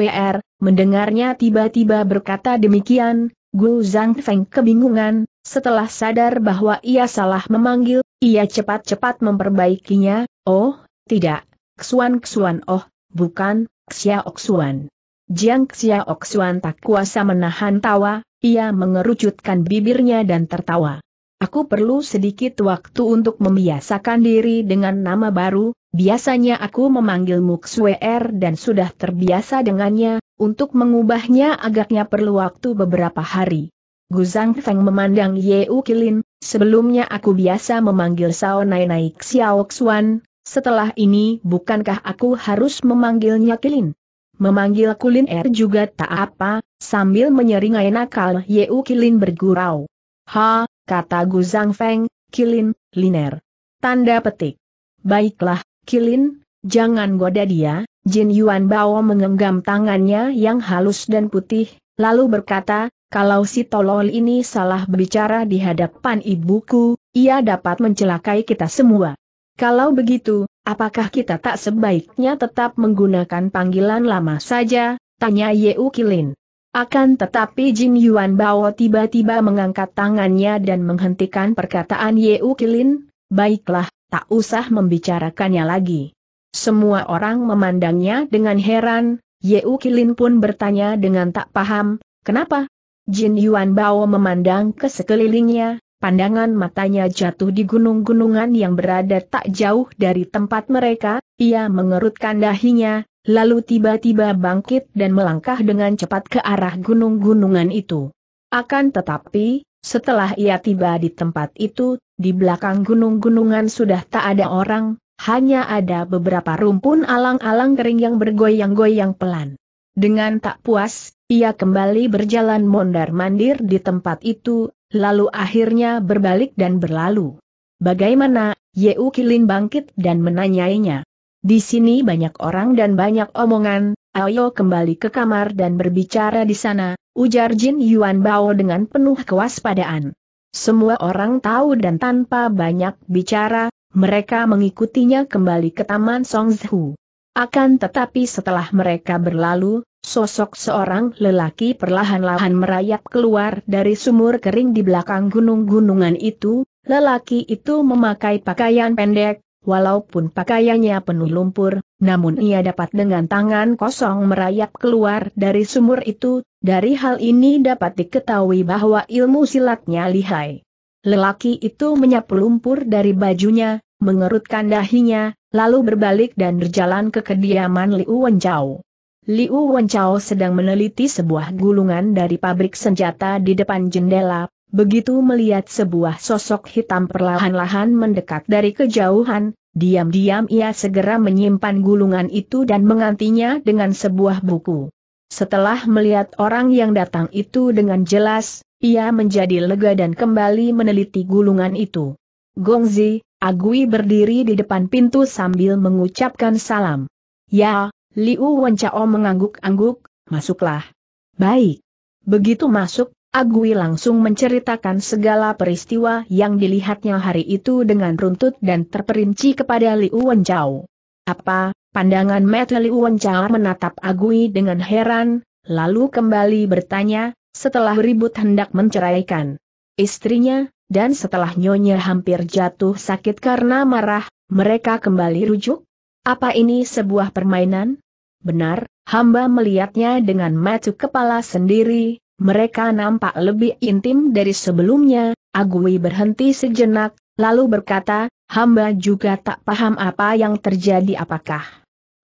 Speaker 1: Er, mendengarnya tiba-tiba berkata demikian, Gu Zhang Feng kebingungan, setelah sadar bahwa ia salah memanggil, ia cepat-cepat memperbaikinya, oh, tidak, Xuan Xuan oh, bukan, Xiaoxuan. Jiang Xiaoxuan tak kuasa menahan tawa, ia mengerucutkan bibirnya dan tertawa. Aku perlu sedikit waktu untuk membiasakan diri dengan nama baru, biasanya aku memanggilmu Xuer dan sudah terbiasa dengannya, untuk mengubahnya agaknya perlu waktu beberapa hari. Zhang Feng memandang Yeu Kilin, sebelumnya aku biasa memanggil Sao Nai Nai Xiaoxuan, setelah ini bukankah aku harus memanggilnya Kilin? Memanggil Kulin Er juga tak apa, sambil menyeringai nakal Yeu Kilin bergurau. Ha, kata Gu Zhang Feng, Kilin, Liner. Tanda petik. Baiklah, Kilin, jangan goda dia, Jin Yuan Bao mengenggam tangannya yang halus dan putih, lalu berkata, kalau si tolol ini salah berbicara di hadapan ibuku, ia dapat mencelakai kita semua. Kalau begitu, apakah kita tak sebaiknya tetap menggunakan panggilan lama saja? Tanya Yeu Kilin. Akan tetapi Jin Yuan Bao tiba-tiba mengangkat tangannya dan menghentikan perkataan Yeu Kilin, baiklah, tak usah membicarakannya lagi. Semua orang memandangnya dengan heran, Yeu Kilin pun bertanya dengan tak paham, kenapa? Jin Yuan Bao memandang ke sekelilingnya, pandangan matanya jatuh di gunung-gunungan yang berada tak jauh dari tempat mereka, ia mengerutkan dahinya, lalu tiba-tiba bangkit dan melangkah dengan cepat ke arah gunung-gunungan itu. Akan tetapi, setelah ia tiba di tempat itu, di belakang gunung-gunungan sudah tak ada orang, hanya ada beberapa rumpun alang-alang kering yang bergoyang-goyang pelan. Dengan tak puas, ia kembali berjalan mondar-mandir di tempat itu, lalu akhirnya berbalik dan berlalu. Bagaimana, Yeu Kilin bangkit dan menanyainya. Di sini banyak orang dan banyak omongan, ayo kembali ke kamar dan berbicara di sana, ujar Jin Yuan Bao dengan penuh kewaspadaan. Semua orang tahu dan tanpa banyak bicara, mereka mengikutinya kembali ke Taman Songzhu. Akan tetapi setelah mereka berlalu, Sosok seorang lelaki perlahan-lahan merayap keluar dari sumur kering di belakang gunung-gunungan itu, lelaki itu memakai pakaian pendek, walaupun pakaiannya penuh lumpur, namun ia dapat dengan tangan kosong merayap keluar dari sumur itu, dari hal ini dapat diketahui bahwa ilmu silatnya lihai. Lelaki itu menyapu lumpur dari bajunya, mengerutkan dahinya, lalu berbalik dan berjalan ke kediaman Liu Wenjau. Liu Wenchao sedang meneliti sebuah gulungan dari pabrik senjata di depan jendela, begitu melihat sebuah sosok hitam perlahan-lahan mendekat dari kejauhan, diam-diam ia segera menyimpan gulungan itu dan mengantinya dengan sebuah buku. Setelah melihat orang yang datang itu dengan jelas, ia menjadi lega dan kembali meneliti gulungan itu. Gongzi, Agui berdiri di depan pintu sambil mengucapkan salam. Ya, Liu Wencao mengangguk-angguk, masuklah. Baik. Begitu masuk, Agui langsung menceritakan segala peristiwa yang dilihatnya hari itu dengan runtut dan terperinci kepada Liu Wencao. Apa, pandangan mata Liu Wencao menatap Agui dengan heran, lalu kembali bertanya, setelah ribut hendak menceraikan istrinya, dan setelah nyonya hampir jatuh sakit karena marah, mereka kembali rujuk? Apa ini sebuah permainan? Benar, hamba melihatnya dengan mata kepala sendiri, mereka nampak lebih intim dari sebelumnya, Agui berhenti sejenak, lalu berkata, hamba juga tak paham apa yang terjadi apakah.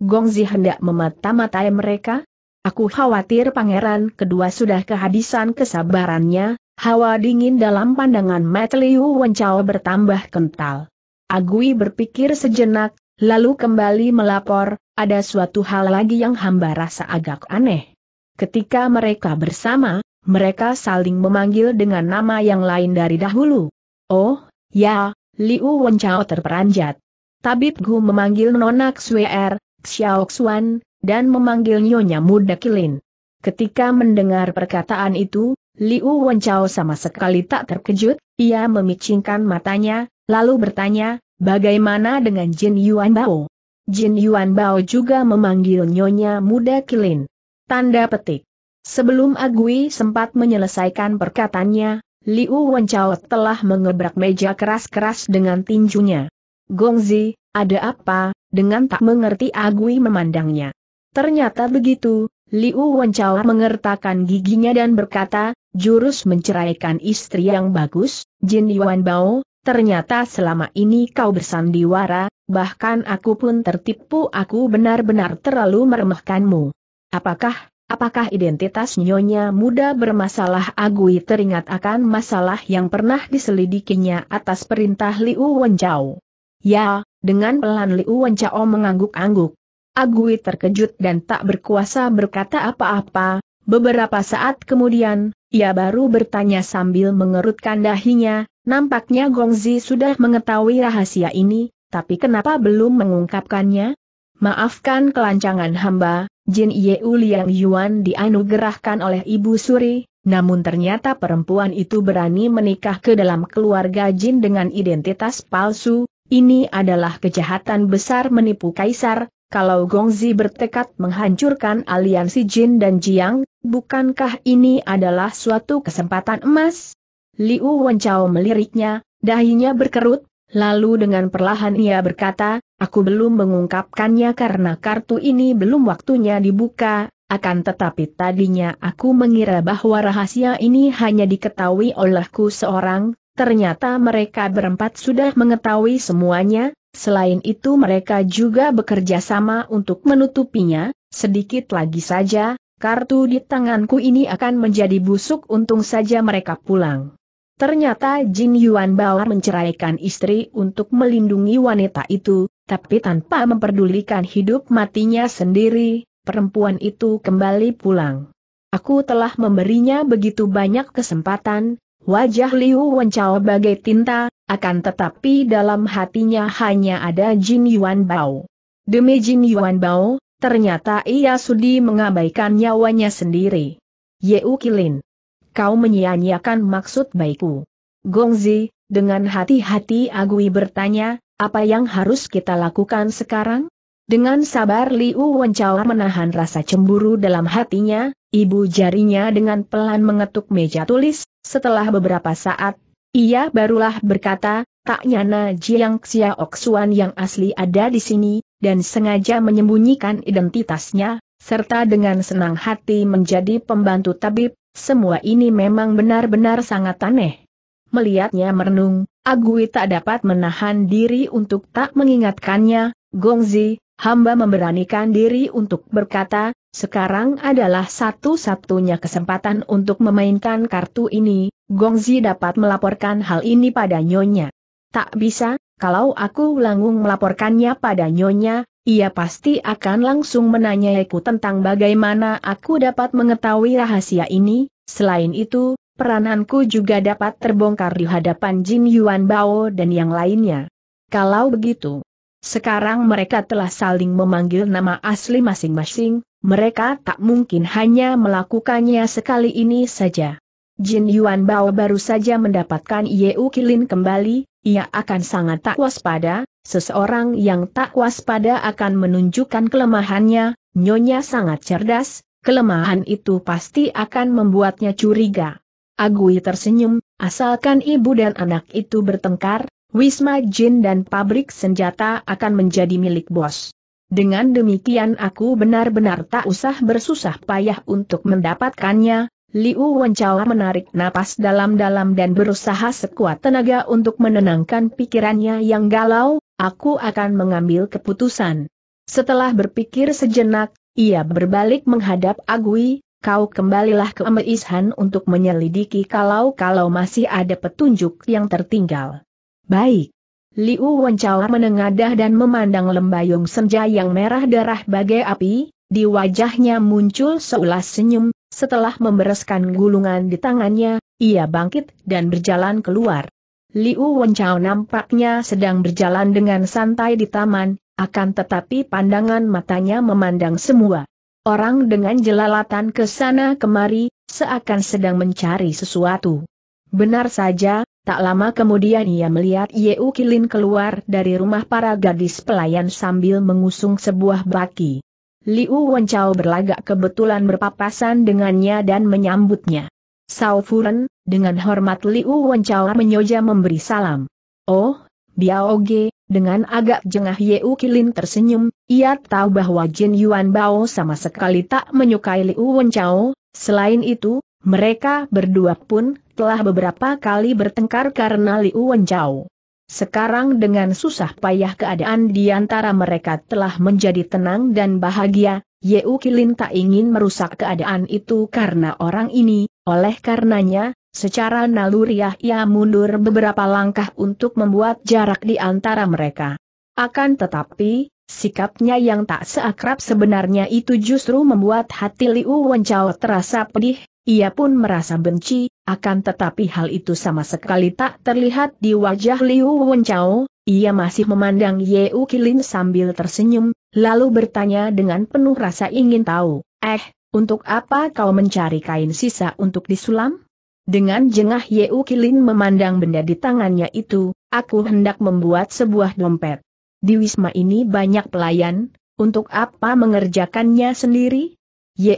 Speaker 1: Gongzi hendak memata-matai mereka? Aku khawatir pangeran kedua sudah kehabisan kesabarannya, hawa dingin dalam pandangan Matliu Wencao bertambah kental. Agui berpikir sejenak, lalu kembali melapor, ada suatu hal lagi yang hamba rasa agak aneh. Ketika mereka bersama, mereka saling memanggil dengan nama yang lain dari dahulu. Oh, ya, Liu Wenchao terperanjat. Tabib Gu memanggil Nona Xuer, Xiao Xuan, dan memanggil Nyonya Muda Kilin. Ketika mendengar perkataan itu, Liu Wenchao sama sekali tak terkejut, ia memicingkan matanya, lalu bertanya, bagaimana dengan Jin Yuan Bao? Jin Yuan Bao juga memanggil nyonya muda Kilin. Tanda petik. Sebelum Agui sempat menyelesaikan perkataannya, Liu Wenchao telah mengebrak meja keras-keras dengan tinjunya. Gongzi, ada apa, dengan tak mengerti Agui memandangnya. Ternyata begitu, Liu Wenchao mengertakkan giginya dan berkata, jurus menceraikan istri yang bagus, Jin Yuan Bao, Ternyata selama ini kau bersandiwara, bahkan aku pun tertipu aku benar-benar terlalu meremehkanmu. Apakah, apakah identitas nyonya muda bermasalah Agui teringat akan masalah yang pernah diselidikinya atas perintah Liu Wenjau? Ya, dengan pelan Liu Wenjau mengangguk-angguk. Agui terkejut dan tak berkuasa berkata apa-apa, beberapa saat kemudian, ia baru bertanya sambil mengerutkan dahinya, Nampaknya Gongzi sudah mengetahui rahasia ini, tapi kenapa belum mengungkapkannya? Maafkan kelancangan hamba, Jin Yeu Liang Yuan dianugerahkan oleh Ibu Suri, namun ternyata perempuan itu berani menikah ke dalam keluarga Jin dengan identitas palsu, ini adalah kejahatan besar menipu Kaisar, kalau Gongzi bertekad menghancurkan aliansi Jin dan Jiang, bukankah ini adalah suatu kesempatan emas? Liu Wenchao meliriknya, dahinya berkerut, lalu dengan perlahan ia berkata, aku belum mengungkapkannya karena kartu ini belum waktunya dibuka, akan tetapi tadinya aku mengira bahwa rahasia ini hanya diketahui olehku seorang, ternyata mereka berempat sudah mengetahui semuanya, selain itu mereka juga bekerja sama untuk menutupinya, sedikit lagi saja, kartu di tanganku ini akan menjadi busuk untung saja mereka pulang. Ternyata Jin Yuan Bao menceraikan istri untuk melindungi wanita itu, tapi tanpa memperdulikan hidup matinya sendiri, perempuan itu kembali pulang. Aku telah memberinya begitu banyak kesempatan, wajah Liu Wencao bagai tinta, akan tetapi dalam hatinya hanya ada Jin Yuan Bao. Demi Jin Yuan Bao, ternyata ia sudi mengabaikan nyawanya sendiri. Yeu Kilin kau menyia-nyiakan maksud baikku. Gongzi, dengan hati-hati Agui bertanya, apa yang harus kita lakukan sekarang? Dengan sabar Liu Wenchao menahan rasa cemburu dalam hatinya, ibu jarinya dengan pelan mengetuk meja tulis, setelah beberapa saat, ia barulah berkata, tak nyana Jiang Xiaoxuan yang asli ada di sini, dan sengaja menyembunyikan identitasnya, serta dengan senang hati menjadi pembantu tabib, semua ini memang benar-benar sangat aneh. Melihatnya merenung, Agui tak dapat menahan diri untuk tak mengingatkannya, Gongzi, hamba memberanikan diri untuk berkata, sekarang adalah satu-satunya kesempatan untuk memainkan kartu ini, Gongzi dapat melaporkan hal ini pada Nyonya. Tak bisa, kalau aku langung melaporkannya pada Nyonya, ia pasti akan langsung menanyaiku tentang bagaimana aku dapat mengetahui rahasia ini, selain itu, perananku juga dapat terbongkar di hadapan Jin Yuan Bao dan yang lainnya. Kalau begitu, sekarang mereka telah saling memanggil nama asli masing-masing, mereka tak mungkin hanya melakukannya sekali ini saja. Jin Yuan Bao baru saja mendapatkan Yeu Kilin kembali, ia akan sangat tak waspada, Seseorang yang tak waspada akan menunjukkan kelemahannya, nyonya sangat cerdas, kelemahan itu pasti akan membuatnya curiga. Agui tersenyum, asalkan ibu dan anak itu bertengkar, Wisma Jin dan pabrik senjata akan menjadi milik bos. Dengan demikian aku benar-benar tak usah bersusah payah untuk mendapatkannya, Liu Wenchao menarik napas dalam-dalam dan berusaha sekuat tenaga untuk menenangkan pikirannya yang galau, aku akan mengambil keputusan. Setelah berpikir sejenak, ia berbalik menghadap Agui, kau kembalilah ke Meishan untuk menyelidiki kalau-kalau masih ada petunjuk yang tertinggal. Baik. Liu Wenchao menengadah dan memandang lembayung senja yang merah darah bagai api, di wajahnya muncul seulas senyum, setelah membereskan gulungan di tangannya, ia bangkit dan berjalan keluar. Liu Wenchao nampaknya sedang berjalan dengan santai di taman, akan tetapi pandangan matanya memandang semua. Orang dengan jelalatan ke sana kemari, seakan sedang mencari sesuatu. Benar saja, tak lama kemudian ia melihat Yeu Kilin keluar dari rumah para gadis pelayan sambil mengusung sebuah baki. Liu Wenchao berlagak kebetulan berpapasan dengannya dan menyambutnya. Sao Furen, dengan hormat Liu Wenchao menyoja memberi salam. Oh, Biao Ge, dengan agak jengah Yeu Kilin tersenyum, ia tahu bahwa Jin Yuan Bao sama sekali tak menyukai Liu Wenchao, selain itu, mereka berdua pun telah beberapa kali bertengkar karena Liu Wenchao. Sekarang dengan susah payah keadaan di antara mereka telah menjadi tenang dan bahagia, Yeu Kilin tak ingin merusak keadaan itu karena orang ini, oleh karenanya, secara naluriah ia mundur beberapa langkah untuk membuat jarak di antara mereka. Akan tetapi, sikapnya yang tak seakrab sebenarnya itu justru membuat hati Liu Wencao terasa pedih, ia pun merasa benci, akan tetapi hal itu sama sekali tak terlihat di wajah Liu Wenchao, ia masih memandang U Kilin sambil tersenyum, lalu bertanya dengan penuh rasa ingin tahu, eh, untuk apa kau mencari kain sisa untuk disulam? Dengan jengah U Kilin memandang benda di tangannya itu, aku hendak membuat sebuah dompet. Di wisma ini banyak pelayan, untuk apa mengerjakannya sendiri?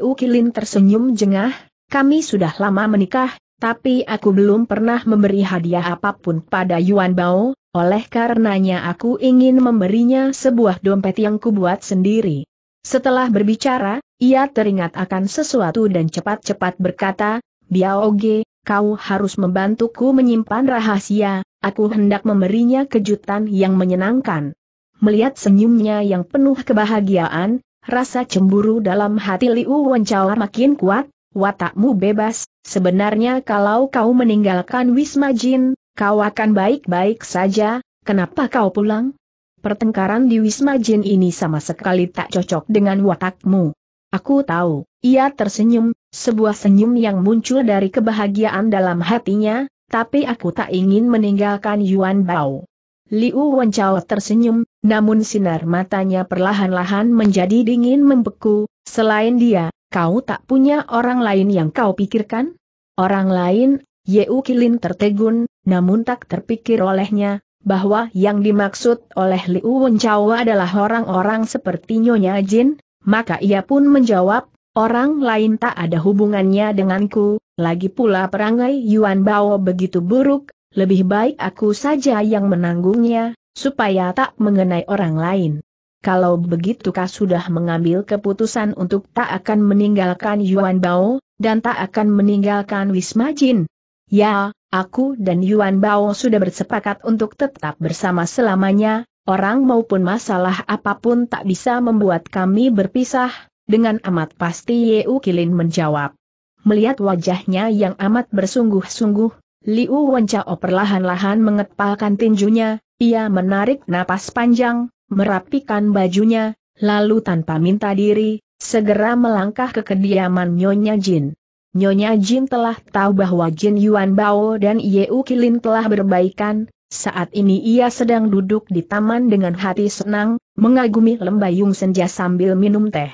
Speaker 1: U Kilin tersenyum jengah, kami sudah lama menikah, tapi aku belum pernah memberi hadiah apapun pada Yuan Bao, oleh karenanya aku ingin memberinya sebuah dompet yang kubuat sendiri. Setelah berbicara, ia teringat akan sesuatu dan cepat-cepat berkata, Biaoge, kau harus membantuku menyimpan rahasia, aku hendak memberinya kejutan yang menyenangkan. Melihat senyumnya yang penuh kebahagiaan, rasa cemburu dalam hati Liu Wenchao makin kuat, watakmu bebas, sebenarnya kalau kau meninggalkan Wisma Jin, kau akan baik-baik saja, kenapa kau pulang? Pertengkaran di Wisma Jin ini sama sekali tak cocok dengan watakmu. Aku tahu, ia tersenyum, sebuah senyum yang muncul dari kebahagiaan dalam hatinya, tapi aku tak ingin meninggalkan Yuan Bao. Liu Wenchao tersenyum, namun sinar matanya perlahan-lahan menjadi dingin membeku, selain dia, Kau tak punya orang lain yang kau pikirkan? Orang lain, Yeu Kilin tertegun, namun tak terpikir olehnya, bahwa yang dimaksud oleh Liu Wenchao adalah orang-orang seperti Nyonya Jin, maka ia pun menjawab, orang lain tak ada hubungannya denganku, lagi pula perangai Yuan Bao begitu buruk, lebih baik aku saja yang menanggungnya, supaya tak mengenai orang lain kalau begitu kau sudah mengambil keputusan untuk tak akan meninggalkan Yuan Bao, dan tak akan meninggalkan Wisma Jin. Ya, aku dan Yuan Bao sudah bersepakat untuk tetap bersama selamanya, orang maupun masalah apapun tak bisa membuat kami berpisah, dengan amat pasti Yeu Kilin menjawab. Melihat wajahnya yang amat bersungguh-sungguh, Liu Wencao perlahan-lahan mengepalkan tinjunya, ia menarik napas panjang, merapikan bajunya, lalu tanpa minta diri, segera melangkah ke kediaman Nyonya Jin. Nyonya Jin telah tahu bahwa Jin Yuan Bao dan Yeu Kilin telah berbaikan, saat ini ia sedang duduk di taman dengan hati senang, mengagumi lembayung senja sambil minum teh.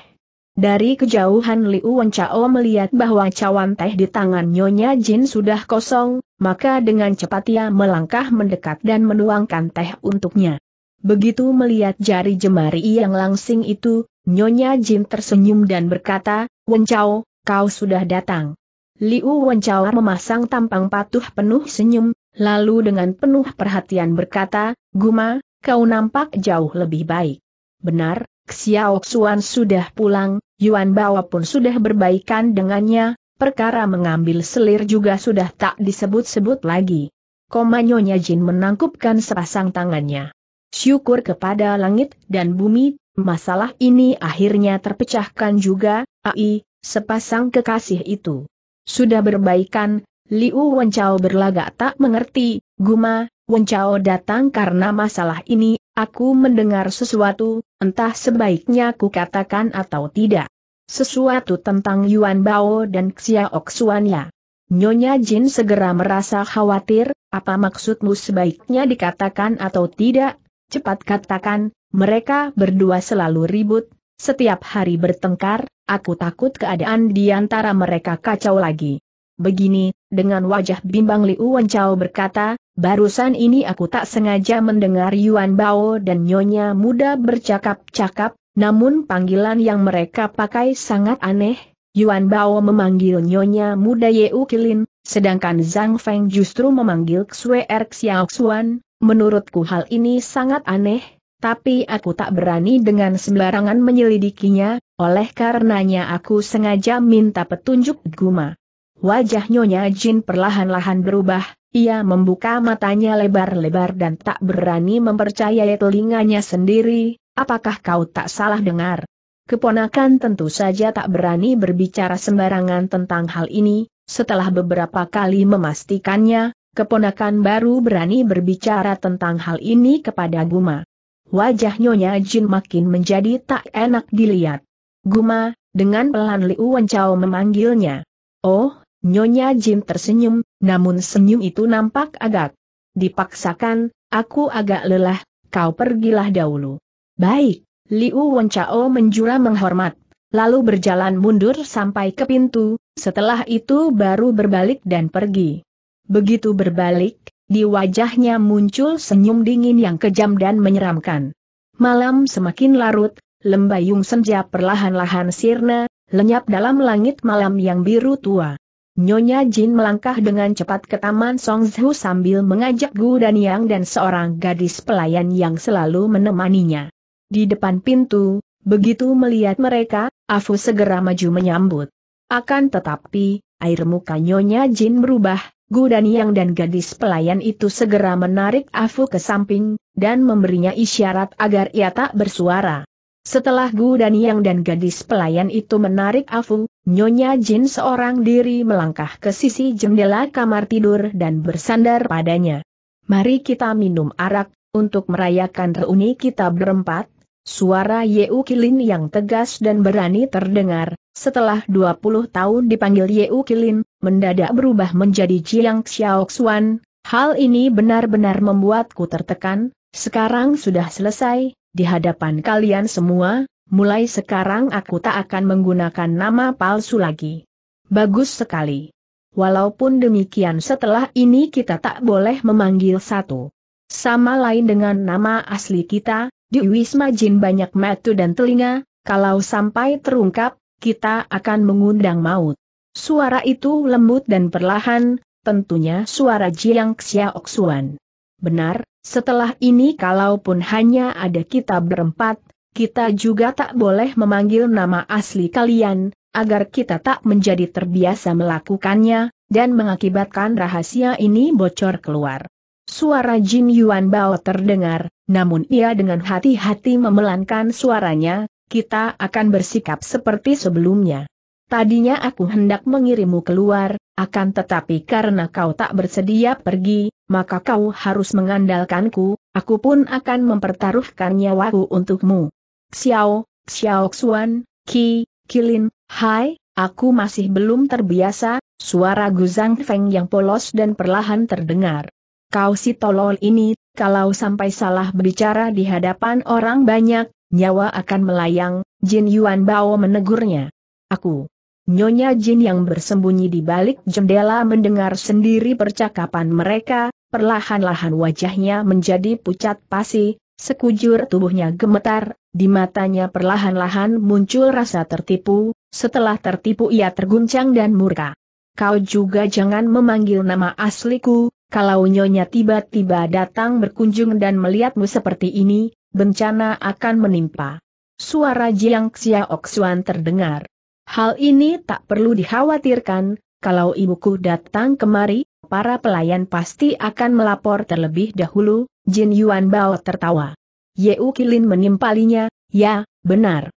Speaker 1: Dari kejauhan Liu Wen melihat bahwa cawan teh di tangan Nyonya Jin sudah kosong, maka dengan cepat ia melangkah mendekat dan menuangkan teh untuknya. Begitu melihat jari jemari yang langsing itu, Nyonya Jin tersenyum dan berkata, Chao, kau sudah datang. Liu Chao memasang tampang patuh penuh senyum, lalu dengan penuh perhatian berkata, Guma, kau nampak jauh lebih baik. Benar, Xiao Xuan sudah pulang, Yuan Bao pun sudah berbaikan dengannya, perkara mengambil selir juga sudah tak disebut-sebut lagi. Koma Nyonya Jin menangkupkan sepasang tangannya. Syukur kepada langit dan bumi, masalah ini akhirnya terpecahkan juga, ai, sepasang kekasih itu. Sudah berbaikan, Liu Wencao berlagak tak mengerti, Guma, Wencao datang karena masalah ini, aku mendengar sesuatu, entah sebaiknya ku katakan atau tidak. Sesuatu tentang Yuan Bao dan Xiao ya. Nyonya Jin segera merasa khawatir, apa maksudmu sebaiknya dikatakan atau tidak, Cepat katakan, mereka berdua selalu ribut, setiap hari bertengkar, aku takut keadaan di antara mereka kacau lagi. Begini, dengan wajah bimbang Liu Wenchao berkata, barusan ini aku tak sengaja mendengar Yuan Bao dan Nyonya muda bercakap-cakap, namun panggilan yang mereka pakai sangat aneh. Yuan Bao memanggil Nyonya muda Yeu Kilin, sedangkan Zhang Feng justru memanggil Xue Er Xuan, Menurutku hal ini sangat aneh, tapi aku tak berani dengan sembarangan menyelidikinya, oleh karenanya aku sengaja minta petunjuk Guma. Wajah Nyonya Jin perlahan-lahan berubah, ia membuka matanya lebar-lebar dan tak berani mempercayai telinganya sendiri, apakah kau tak salah dengar? Keponakan tentu saja tak berani berbicara sembarangan tentang hal ini, setelah beberapa kali memastikannya, keponakan baru berani berbicara tentang hal ini kepada Guma. Wajah Nyonya Jin makin menjadi tak enak dilihat. Guma, dengan pelan Liu Wencao memanggilnya. Oh, Nyonya Jin tersenyum, namun senyum itu nampak agak dipaksakan, aku agak lelah, kau pergilah dahulu. Baik, Liu Wencao menjura menghormat, lalu berjalan mundur sampai ke pintu, setelah itu baru berbalik dan pergi. Begitu berbalik, di wajahnya muncul senyum dingin yang kejam dan menyeramkan. Malam semakin larut, lembayung senja perlahan-lahan sirna, lenyap dalam langit malam yang biru tua. Nyonya Jin melangkah dengan cepat ke taman Songzhu sambil mengajak Gu dan Yang dan seorang gadis pelayan yang selalu menemaninya. Di depan pintu, begitu melihat mereka, Afu segera maju menyambut. Akan tetapi, air muka Nyonya Jin berubah, Gu Daniang dan gadis pelayan itu segera menarik Afu ke samping, dan memberinya isyarat agar ia tak bersuara. Setelah Gu Daniang dan gadis pelayan itu menarik Afu, Nyonya Jin seorang diri melangkah ke sisi jendela kamar tidur dan bersandar padanya. Mari kita minum arak, untuk merayakan reuni kita berempat, Suara Yeu Kilin yang tegas dan berani terdengar, setelah 20 tahun dipanggil Yeu Kilin, mendadak berubah menjadi Jiang Xiaoxuan, hal ini benar-benar membuatku tertekan, sekarang sudah selesai, di hadapan kalian semua, mulai sekarang aku tak akan menggunakan nama palsu lagi. Bagus sekali. Walaupun demikian setelah ini kita tak boleh memanggil satu. Sama lain dengan nama asli kita, di Wisma Jin banyak metu dan telinga, kalau sampai terungkap, kita akan mengundang maut. Suara itu lembut dan perlahan, tentunya suara Jiang Xiaoxuan. Benar, setelah ini kalaupun hanya ada kita berempat, kita juga tak boleh memanggil nama asli kalian, agar kita tak menjadi terbiasa melakukannya, dan mengakibatkan rahasia ini bocor keluar. Suara Jin Yuan Bao terdengar, namun ia dengan hati-hati memelankan suaranya, kita akan bersikap seperti sebelumnya. Tadinya aku hendak mengirimu keluar, akan tetapi karena kau tak bersedia pergi, maka kau harus mengandalkanku, aku pun akan mempertaruhkan nyawaku untukmu. Xiao, Xiao Xuan, Ki, Kilin, Hai, aku masih belum terbiasa, suara Gu Zhang Feng yang polos dan perlahan terdengar. Kau si tolol ini, kalau sampai salah berbicara di hadapan orang banyak, nyawa akan melayang, Jin Yuan Bao menegurnya. Aku Nyonya Jin yang bersembunyi di balik jendela mendengar sendiri percakapan mereka, perlahan-lahan wajahnya menjadi pucat pasi, sekujur tubuhnya gemetar, di matanya perlahan-lahan muncul rasa tertipu, setelah tertipu ia terguncang dan murka. Kau juga jangan memanggil nama asliku, kalau Nyonya tiba-tiba datang berkunjung dan melihatmu seperti ini, bencana akan menimpa. Suara Jiang Xiaoxuan terdengar. Hal ini tak perlu dikhawatirkan, kalau ibuku datang kemari, para pelayan pasti akan melapor terlebih dahulu, Jin Yuan Bao tertawa. Ye Ukilin menimpalinya, ya, benar.